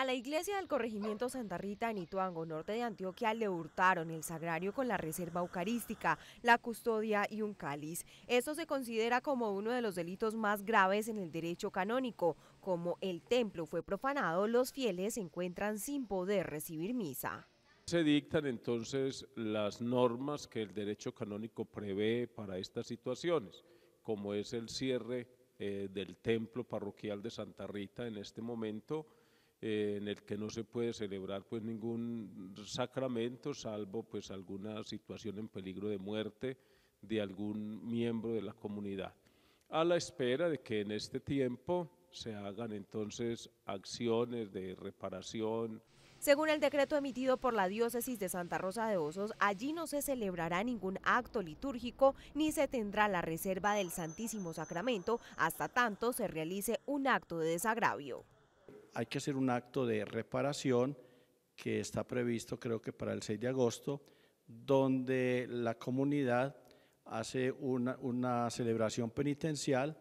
A la iglesia del corregimiento Santa Rita en Ituango, norte de Antioquia, le hurtaron el sagrario con la reserva eucarística, la custodia y un cáliz. Esto se considera como uno de los delitos más graves en el derecho canónico. Como el templo fue profanado, los fieles se encuentran sin poder recibir misa. Se dictan entonces las normas que el derecho canónico prevé para estas situaciones, como es el cierre eh, del templo parroquial de Santa Rita en este momento, eh, en el que no se puede celebrar pues ningún sacramento, salvo pues alguna situación en peligro de muerte de algún miembro de la comunidad, a la espera de que en este tiempo se hagan entonces acciones de reparación. Según el decreto emitido por la diócesis de Santa Rosa de Osos, allí no se celebrará ningún acto litúrgico ni se tendrá la reserva del Santísimo Sacramento hasta tanto se realice un acto de desagravio hay que hacer un acto de reparación que está previsto creo que para el 6 de agosto, donde la comunidad hace una, celebración penitencial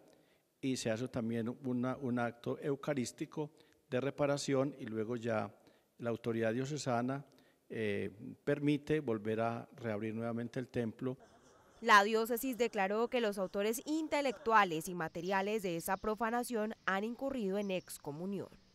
y se hace también un acto eucarístico de reparación y luego ya la autoridad diocesana eh, permite volver a reabrir nuevamente el templo. La diócesis declaró que los autores intelectuales y materiales de esa profanación han incurrido en excomunión.